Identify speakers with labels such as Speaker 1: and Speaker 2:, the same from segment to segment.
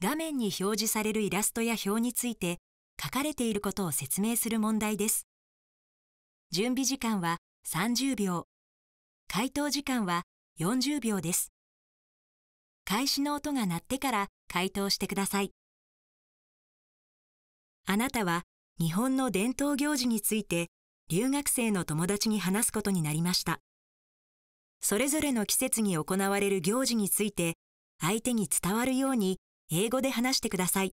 Speaker 1: 画面に表示されるイラストや表について書かれていることを説明する問題です。準備時間は30秒、回答時間は40秒です。開始の音が鳴ってから回答してください。あなたは日本の伝統行事について留学生の友達に話すことになりました。それぞれの季節に行われる行事について相手に伝わるように英語で話してください。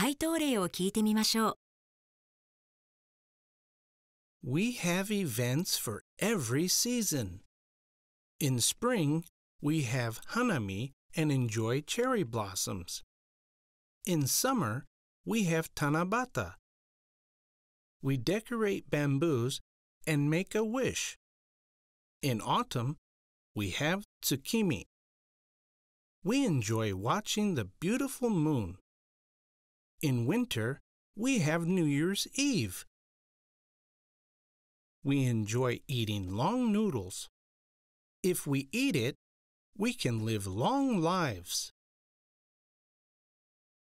Speaker 2: 回答例を聞いてみましょう。We have events for
Speaker 3: every season. In spring, we have hanami and enjoy cherry blossoms. In summer, we have tanabata. We decorate bamboos and make a wish. In autumn, we have tsukimi. We enjoy watching the beautiful moon. In winter, we have New Year's Eve. We enjoy
Speaker 2: eating long noodles. If we eat it, we can live long lives.